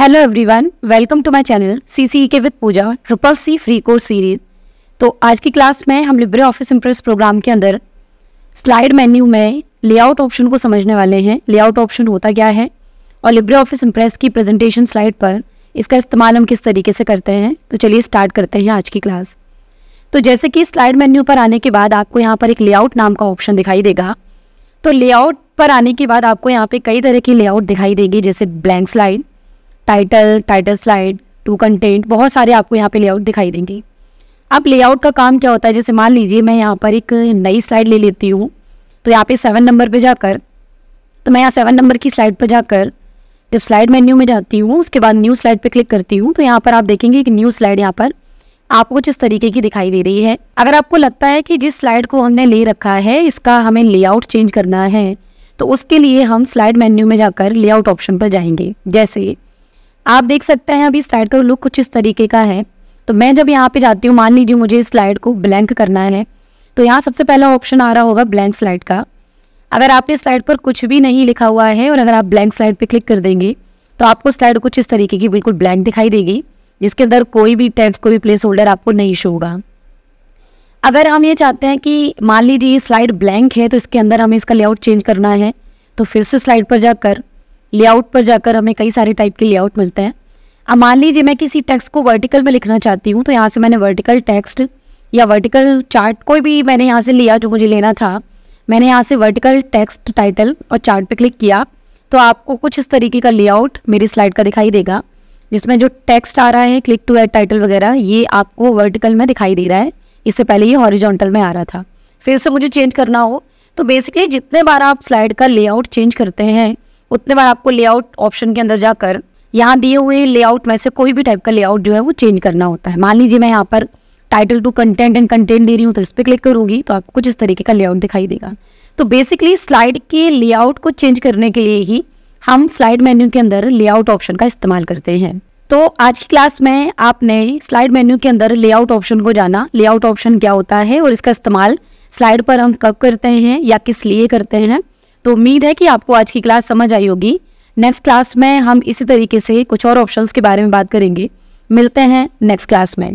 hello everyone welcome to my channel C K with Pooja triple C free course series तो आज की class में हम लिब्रे ऑफिस इम्प्रेस प्रोग्राम के अंदर स्लाइड मेन्यू में लेआउट ऑप्शन को समझने वाले हैं लेआउट ऑप्शन होता क्या है और लिब्रे ऑफिस इम्प्रेस की प्रेजेंटेशन स्लाइड पर इसका इस्तेमाल हम किस तरीके से करते हैं तो चलिए स्टार्ट करते हैं आज की क्लास तो जैसे कि स्लाइड मेन्यू पर आने के बाद आपको यहाँ पर एक लेआउट नाम का ऑप्शन दिखाई देगा तो लेआउट पर आने के बाद आपको यहाँ पर कई तरह की लेआउट दिखाई देगी जैसे blank slide title title slide two content बहुत सारे आपको यहाँ पे लेआउट दिखाई देंगे अब लेआउट का काम क्या होता है जैसे मान लीजिए मैं यहाँ पर एक नई स्लाइड ले लेती हूँ तो यहाँ पे सेवन नंबर पे जाकर तो मैं यहाँ सेवन नंबर की स्लाइड पर जाकर जब स्लाइड मेन्यू में जाती हूँ उसके बाद न्यू स्लाइड पर क्लिक करती हूँ तो यहाँ पर आप देखेंगे कि न्यू स्लाइड यहाँ पर आपको कुछ इस तरीके की दिखाई दे रही है अगर आपको लगता है कि जिस स्लाइड को हमने ले रखा है इसका हमें लेआउट चेंज करना है तो उसके लिए हम स्लाइड मेन्यू में जाकर लेआउट ऑप्शन पर जाएंगे जैसे आप देख सकते हैं अभी स्लाइड का लुक कुछ इस तरीके का है तो मैं जब यहाँ पे जाती हूँ मान लीजिए मुझे इस स्लाइड को ब्लैंक करना है तो यहाँ सबसे पहला ऑप्शन आ रहा होगा ब्लैंक स्लाइड का अगर आपने स्लाइड पर कुछ भी नहीं लिखा हुआ है और अगर आप ब्लैंक स्लाइड पर क्लिक कर देंगे तो आपको स्लाइड कुछ इस तरीके की बिल्कुल ब्लैंक दिखाई देगी जिसके अंदर कोई भी टेक्स्ट कोई भी प्लेस होल्डर आपको नहीं शो होगा अगर हम ये चाहते हैं कि मान लीजिए स्लाइड ब्लैंक है तो इसके अंदर हमें इसका लेआउट चेंज करना है तो फिर से स्लाइड पर जाकर लेआउट पर जाकर हमें कई सारे टाइप के लेआउट मिलते हैं अब मान लीजिए मैं किसी टेक्स्ट को वर्टिकल में लिखना चाहती हूँ तो यहाँ से मैंने वर्टिकल टेक्स्ट या वर्टिकल चार्ट कोई भी मैंने यहाँ से लिया जो मुझे लेना था मैंने यहाँ से वर्टिकल टेक्स्ट टाइटल और चार्ट पे क्लिक किया तो आपको कुछ इस तरीके का लेआउट मेरी स्लाइड का दिखाई देगा जिसमें जो टेक्स्ट आ रहा है क्लिक टू एड टाइटल वगैरह ये आपको वर्टिकल में दिखाई दे रहा है इससे पहले ये हॉरिजॉन्टल में आ रहा था फिर से मुझे चेंज करना हो तो बेसिकली जितने बार आप स्लाइड का लेआउट चेंज करते हैं उतने बार आपको लेआउट ऑप्शन के अंदर जाकर यहाँ दिए हुए लेआउट में से कोई भी टाइप का लेआउट जो है वो चेंज करना होता है मान लीजिए मैं यहाँ पर title two content and content दे रही हूँ तो इस पर क्लिक करूँगी तो आपको कुछ इस तरीके का लेआउट दिखाई देगा तो बेसिकली स्लाइड के लेआउट को चेंज करने के लिए ही हम स्लाइड मेन्यू के अंदर लेआउट ऑप्शन का इस्तेमाल करते हैं तो आज की क्लास में आपने स्लाइड मेन्यू के अंदर लेआउट ऑप्शन को जाना लेआउट ऑप्शन क्या होता है और इसका इस्तेमाल स्लाइड पर हम कब करते हैं या किस लिए करते हैं तो उम्मीद है कि आपको आज की क्लास समझ आई होगी नेक्स्ट क्लास में हम इसी तरीके से कुछ और ऑप्शंस के बारे में बात करेंगे मिलते हैं नेक्स्ट क्लास में